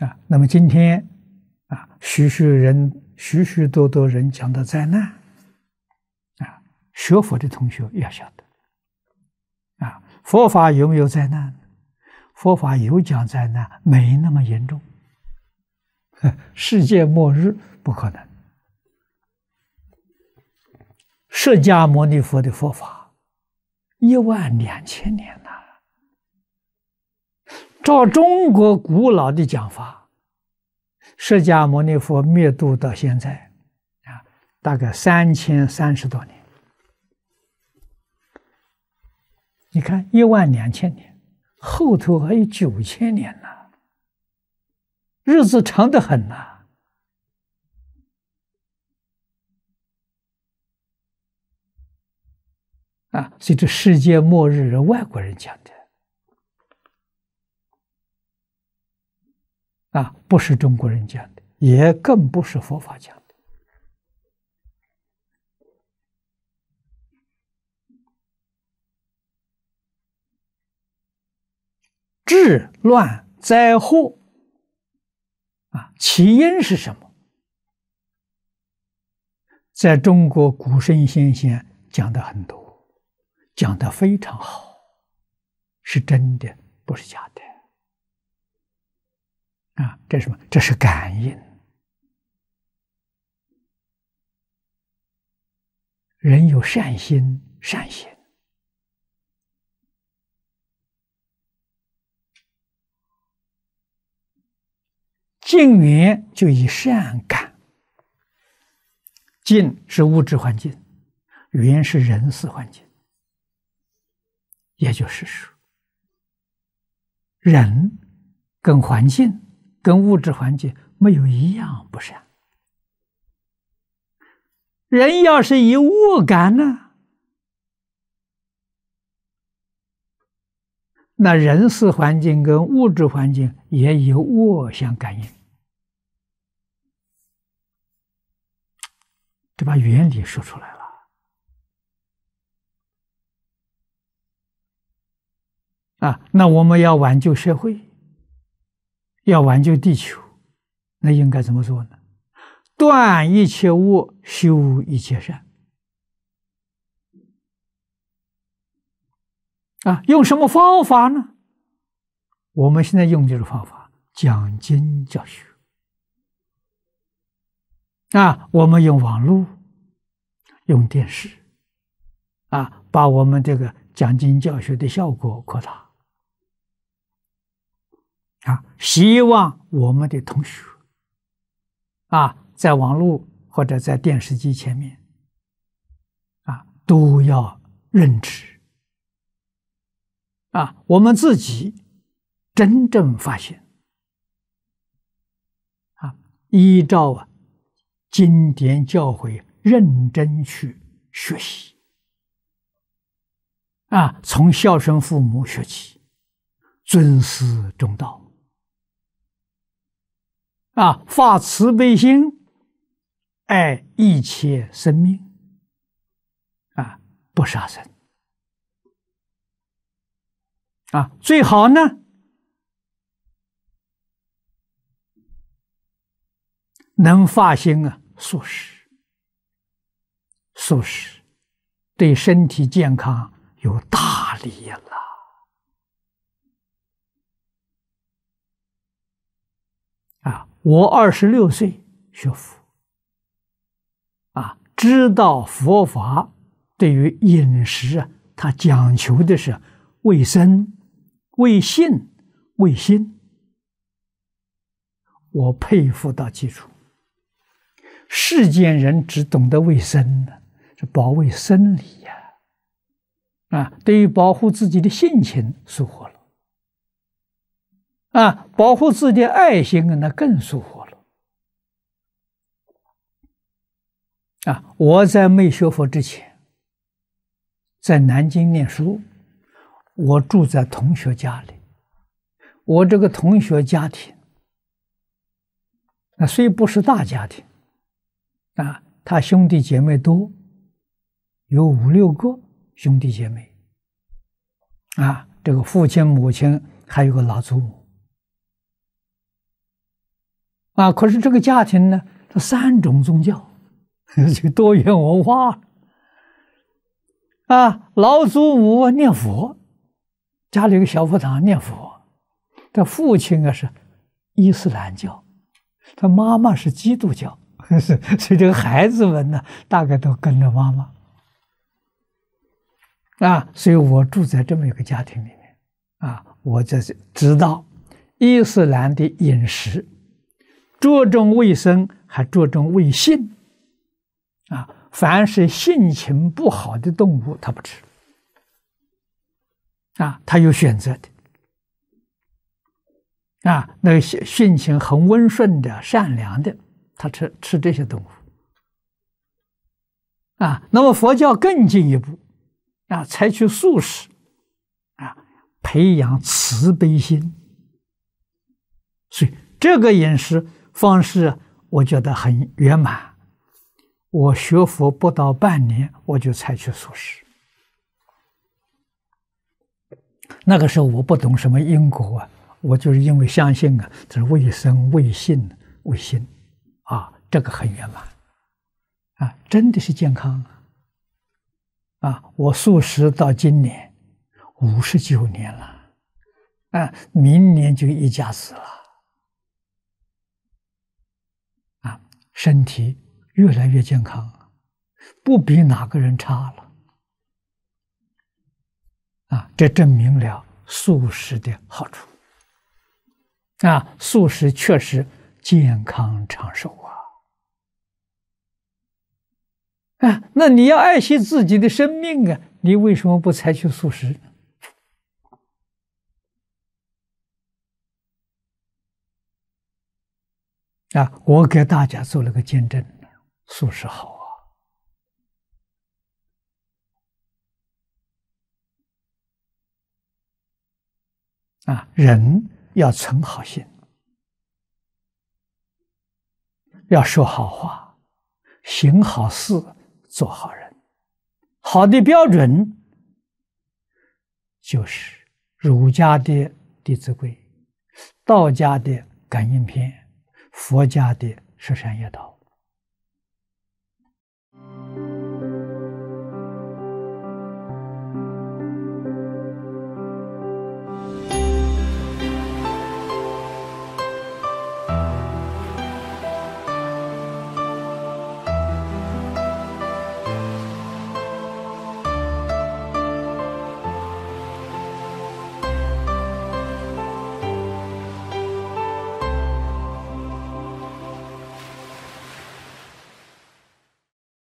啊，那么今天，啊，许许人、许许多多人讲的灾难，啊，学佛的同学要晓得，啊，佛法有没有灾难？佛法有讲灾难，没那么严重。世界末日不可能。释迦牟尼佛的佛法，一万两千年。照中国古老的讲法，释迦牟尼佛灭度到现在，啊，大概三千三十多年。你看，一万两千年，后头还有九千年呢，日子长得很呐。啊，所以这世界末日是外国人讲的。啊，不是中国人讲的，也更不是佛法讲的。治乱灾祸啊，起因是什么？在中国古圣先贤讲的很多，讲的非常好，是真的，不是假的。啊，这是什么？这是感应。人有善心、善行，境缘就以善感。静是物质环境，缘是人事环境，也就是说，人跟环境。跟物质环境没有一样，不是？人要是以物感呢？那人事环境跟物质环境也以物相感应，这把原理说出来了。啊，那我们要挽救社会。要挽救地球，那应该怎么做呢？断一切恶，修一切善。啊，用什么方法呢？我们现在用这个方法，讲经教学。啊，我们用网络，用电视，啊，把我们这个讲经教学的效果扩大。啊，希望我们的同学啊，在网络或者在电视机前面啊，都要认知啊，我们自己真正发现啊，依照啊经典教诲认真去学习啊，从孝顺父母学起，尊师重道。啊，发慈悲心，爱一切生命。啊，不杀生。啊，最好呢，能发心啊，素食，素食，对身体健康有大利益了。我二十六岁学佛，啊，知道佛法对于饮食啊，它讲求的是卫生、卫信、卫心。我佩服到基础。世间人只懂得卫生呢，是保卫生理呀，啊，对于保护自己的性情疏忽了。啊，保护自己的爱心，那更舒服了。啊，我在没学佛之前，在南京念书，我住在同学家里。我这个同学家庭，那虽不是大家庭，啊，他兄弟姐妹多，有五六个兄弟姐妹。啊，这个父亲、母亲，还有个老祖母。啊，可是这个家庭呢，它三种宗教，个 多元文化，啊，老祖母念佛，家里有个小佛堂念佛，他父亲啊是伊斯兰教，他妈妈是基督教，所以这个孩子们呢，大概都跟着妈妈，啊，所以我住在这么一个家庭里面，啊，我这是知道伊斯兰的饮食。注重卫生，还注重性。啊，凡是性情不好的动物，它不吃。啊，它有选择的。啊，那性性情很温顺的、善良的，它吃吃这些动物。啊，那么佛教更进一步，啊，采取素食，啊，培养慈悲心。所以这个饮食。方式我觉得很圆满。我学佛不到半年，我就采取素食。那个时候我不懂什么因果啊，我就是因为相信啊，这是为生为信为心啊，这个很圆满啊，真的是健康啊。啊，我素食到今年五十九年了，啊，明年就一家子了。身体越来越健康了，不比哪个人差了，啊，这证明了素食的好处。啊，素食确实健康长寿啊！啊，那你要爱惜自己的生命啊，你为什么不采取素食？啊！我给大家做了个见证说是好啊！啊，人要存好心，要说好话，行好事，做好人。好的标准就是儒家的《弟子规》，道家的《感应篇》。佛家的十善业道。